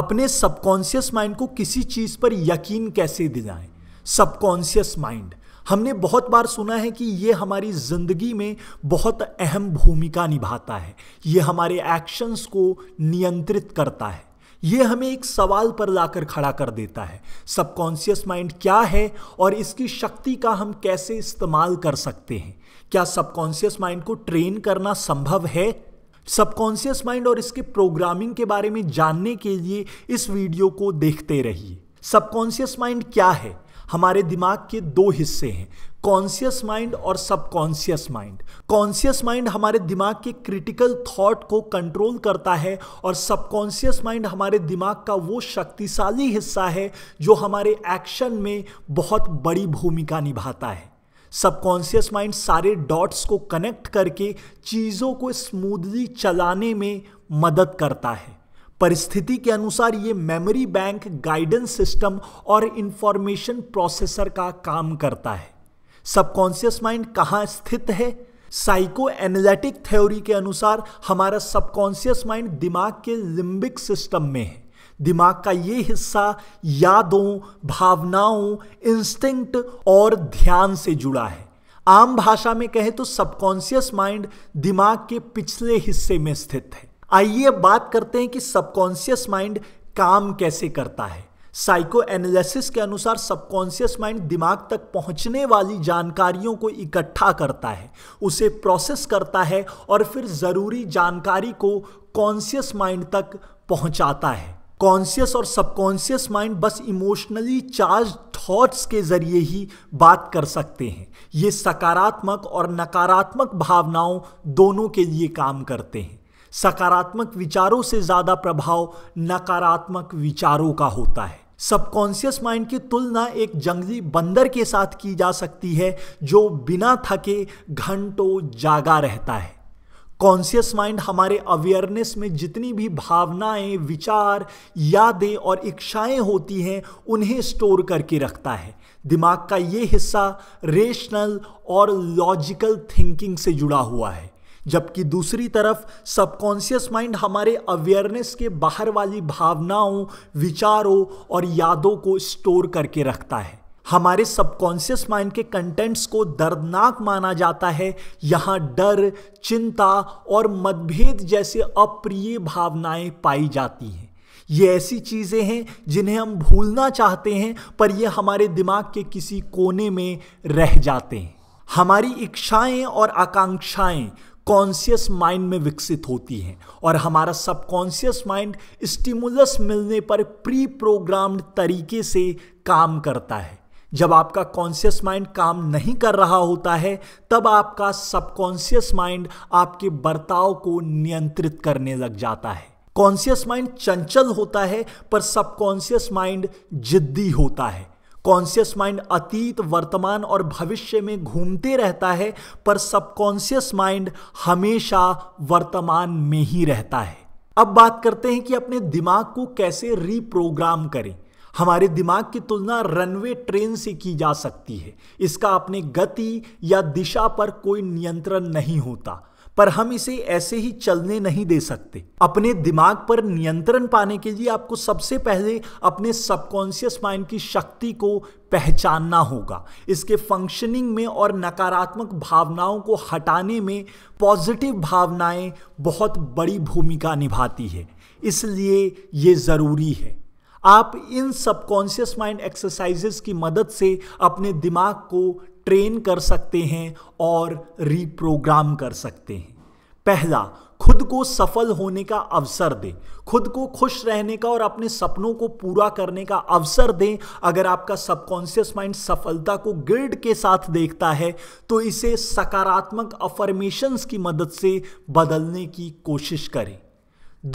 अपने subconscious mind को किसी चीज़ पर यकीन कैसे दिलाएं सबकॉन्शियस माइंड हमने बहुत बार सुना है कि ये हमारी ज़िंदगी में बहुत अहम भूमिका निभाता है ये हमारे एक्शंस को नियंत्रित करता है ये हमें एक सवाल पर लाकर खड़ा कर देता है सबकॉन्शियस माइंड क्या है और इसकी शक्ति का हम कैसे इस्तेमाल कर सकते हैं क्या सबकॉन्शियस माइंड को ट्रेन करना संभव है सबकॉन्शियस माइंड और इसके प्रोग्रामिंग के बारे में जानने के लिए इस वीडियो को देखते रहिए सबकॉन्शियस माइंड क्या है हमारे दिमाग के दो हिस्से हैं कॉन्शियस माइंड और सबकॉन्शियस माइंड कॉन्शियस माइंड हमारे दिमाग के क्रिटिकल थॉट को कंट्रोल करता है और सबकॉन्शियस माइंड हमारे दिमाग का वो शक्तिशाली हिस्सा है जो हमारे एक्शन में बहुत बड़ी भूमिका निभाता है सबकॉन्शियस माइंड सारे डॉट्स को कनेक्ट करके चीज़ों को स्मूथली चलाने में मदद करता है परिस्थिति के अनुसार ये मेमोरी बैंक गाइडेंस सिस्टम और इंफॉर्मेशन प्रोसेसर का काम करता है सबकॉन्शियस माइंड कहाँ स्थित है साइको एनालिटिक थ्योरी के अनुसार हमारा सबकॉन्शियस माइंड दिमाग के लिम्बिक सिस्टम में है दिमाग का ये हिस्सा यादों भावनाओं इंस्टिंक्ट और ध्यान से जुड़ा है आम भाषा में कहें तो सबकॉन्सियस माइंड दिमाग के पिछले हिस्से में स्थित है आइए बात करते हैं कि सबकॉन्सियस माइंड काम कैसे करता है साइको एनालिसिस के अनुसार सबकॉन्सियस माइंड दिमाग तक पहुंचने वाली जानकारियों को इकट्ठा करता है उसे प्रोसेस करता है और फिर ज़रूरी जानकारी को कॉन्सियस माइंड तक पहुंचाता है कॉन्शियस और सबकॉन्शियस माइंड बस इमोशनली चार्ज थॉट्स के जरिए ही बात कर सकते हैं ये सकारात्मक और नकारात्मक भावनाओं दोनों के लिए काम करते हैं सकारात्मक विचारों से ज़्यादा प्रभाव नकारात्मक विचारों का होता है सबकॉन्शियस माइंड की तुलना एक जंगली बंदर के साथ की जा सकती है जो बिना थके घंटों जागा रहता है कॉन्शियस माइंड हमारे अवेयरनेस में जितनी भी भावनाएं विचार यादें और इच्छाएं होती हैं उन्हें स्टोर करके रखता है दिमाग का ये हिस्सा रेशनल और लॉजिकल थिंकिंग से जुड़ा हुआ है जबकि दूसरी तरफ सबकॉन्शियस माइंड हमारे अवेयरनेस के बाहर वाली भावनाओं विचारों और यादों को स्टोर करके रखता है हमारे सबकॉन्शियस माइंड के कंटेंट्स को दर्दनाक माना जाता है यहाँ डर चिंता और मतभेद जैसे अप्रिय भावनाएं पाई जाती हैं ये ऐसी चीज़ें हैं जिन्हें हम भूलना चाहते हैं पर ये हमारे दिमाग के किसी कोने में रह जाते हैं हमारी इच्छाएं और आकांक्षाएं कॉन्शियस माइंड में विकसित होती हैं और हमारा सबकॉन्शियस माइंड स्टिमुलस मिलने पर प्री प्रोग्राम्ड तरीके से काम करता है जब आपका कॉन्शियस माइंड काम नहीं कर रहा होता है तब आपका सबकॉन्शियस माइंड आपके बर्ताव को नियंत्रित करने लग जाता है कॉन्शियस माइंड चंचल होता है पर सबकॉन्शियस माइंड जिद्दी होता है कॉन्शियस माइंड अतीत वर्तमान और भविष्य में घूमते रहता है पर सबकॉन्शियस माइंड हमेशा वर्तमान में ही रहता है अब बात करते हैं कि अपने दिमाग को कैसे रिप्रोग्राम करें हमारे दिमाग की तुलना रनवे ट्रेन से की जा सकती है इसका अपने गति या दिशा पर कोई नियंत्रण नहीं होता पर हम इसे ऐसे ही चलने नहीं दे सकते अपने दिमाग पर नियंत्रण पाने के लिए आपको सबसे पहले अपने सबकॉन्शियस माइंड की शक्ति को पहचानना होगा इसके फंक्शनिंग में और नकारात्मक भावनाओं को हटाने में पॉजिटिव भावनाएं बहुत बड़ी भूमिका निभाती है इसलिए ये ज़रूरी है आप इन सबकॉन्शियस माइंड एक्सरसाइजेस की मदद से अपने दिमाग को ट्रेन कर सकते हैं और रीप्रोग्राम कर सकते हैं पहला खुद को सफल होने का अवसर दें खुद को खुश रहने का और अपने सपनों को पूरा करने का अवसर दें अगर आपका सबकॉन्शियस माइंड सफलता को गिल्ड के साथ देखता है तो इसे सकारात्मक अफर्मेशंस की मदद से बदलने की कोशिश करें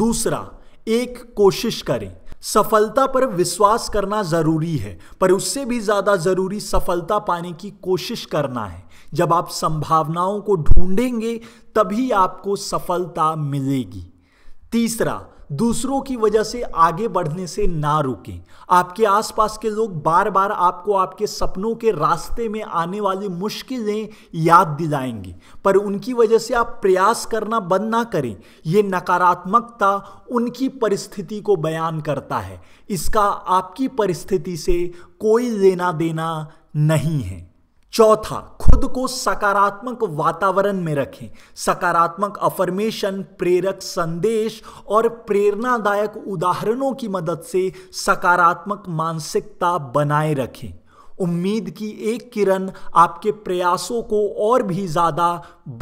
दूसरा एक कोशिश करें सफलता पर विश्वास करना ज़रूरी है पर उससे भी ज़्यादा ज़रूरी सफलता पाने की कोशिश करना है जब आप संभावनाओं को ढूंढेंगे तभी आपको सफलता मिलेगी तीसरा दूसरों की वजह से आगे बढ़ने से ना रुकें आपके आसपास के लोग बार बार आपको आपके सपनों के रास्ते में आने वाली मुश्किलें याद दिलाएंगे पर उनकी वजह से आप प्रयास करना बंद ना करें ये नकारात्मकता उनकी परिस्थिति को बयान करता है इसका आपकी परिस्थिति से कोई लेना देना नहीं है चौथा खुद को सकारात्मक वातावरण में रखें सकारात्मक अफर्मेशन प्रेरक संदेश और प्रेरणादायक उदाहरणों की मदद से सकारात्मक मानसिकता बनाए रखें उम्मीद की एक किरण आपके प्रयासों को और भी ज़्यादा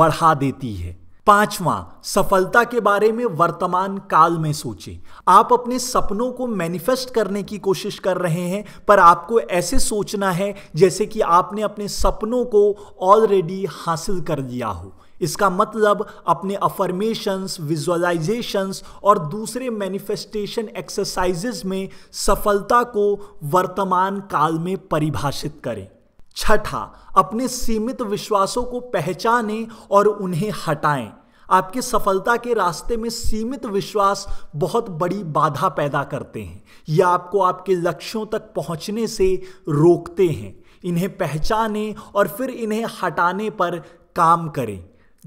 बढ़ा देती है पांचवा सफलता के बारे में वर्तमान काल में सोचें आप अपने सपनों को मैनिफेस्ट करने की कोशिश कर रहे हैं पर आपको ऐसे सोचना है जैसे कि आपने अपने सपनों को ऑलरेडी हासिल कर लिया हो इसका मतलब अपने अफर्मेशंस विजुअलाइजेशंस और दूसरे मैनिफेस्टेशन एक्सरसाइजेज में सफलता को वर्तमान काल में परिभाषित करें छठा अपने सीमित विश्वासों को पहचानें और उन्हें हटाएं आपके सफलता के रास्ते में सीमित विश्वास बहुत बड़ी बाधा पैदा करते हैं या आपको आपके लक्ष्यों तक पहुंचने से रोकते हैं इन्हें पहचाने और फिर इन्हें हटाने पर काम करें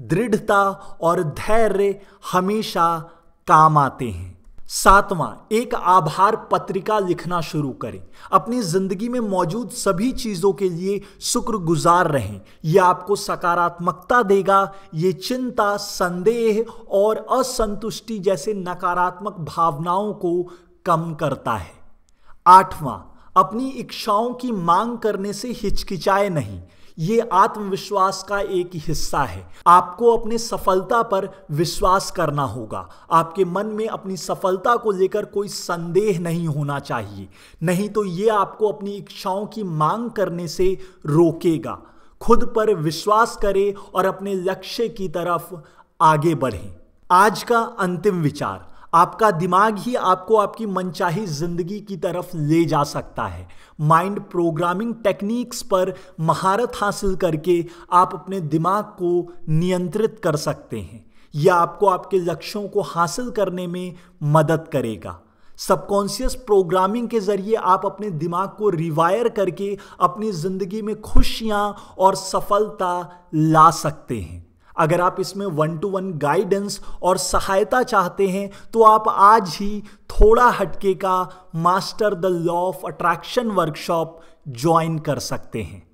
दृढ़ता और धैर्य हमेशा काम आते हैं सातवां एक आभार पत्रिका लिखना शुरू करें अपनी जिंदगी में मौजूद सभी चीज़ों के लिए शुक्रगुजार रहें यह आपको सकारात्मकता देगा ये चिंता संदेह और असंतुष्टि जैसे नकारात्मक भावनाओं को कम करता है आठवां अपनी इच्छाओं की मांग करने से हिचकिचाए नहीं ये आत्मविश्वास का एक हिस्सा है आपको अपने सफलता पर विश्वास करना होगा आपके मन में अपनी सफलता को लेकर कोई संदेह नहीं होना चाहिए नहीं तो ये आपको अपनी इच्छाओं की मांग करने से रोकेगा खुद पर विश्वास करें और अपने लक्ष्य की तरफ आगे बढ़ें आज का अंतिम विचार आपका दिमाग ही आपको आपकी मनचाही जिंदगी की तरफ ले जा सकता है माइंड प्रोग्रामिंग टेक्निक्स पर महारत हासिल करके आप अपने दिमाग को नियंत्रित कर सकते हैं यह आपको आपके लक्ष्यों को हासिल करने में मदद करेगा सबकॉन्शियस प्रोग्रामिंग के ज़रिए आप अपने दिमाग को रिवायर करके अपनी ज़िंदगी में खुशियाँ और सफलता ला सकते हैं अगर आप इसमें वन टू वन गाइडेंस और सहायता चाहते हैं तो आप आज ही थोड़ा हटके का master the law of attraction workshop join कर सकते हैं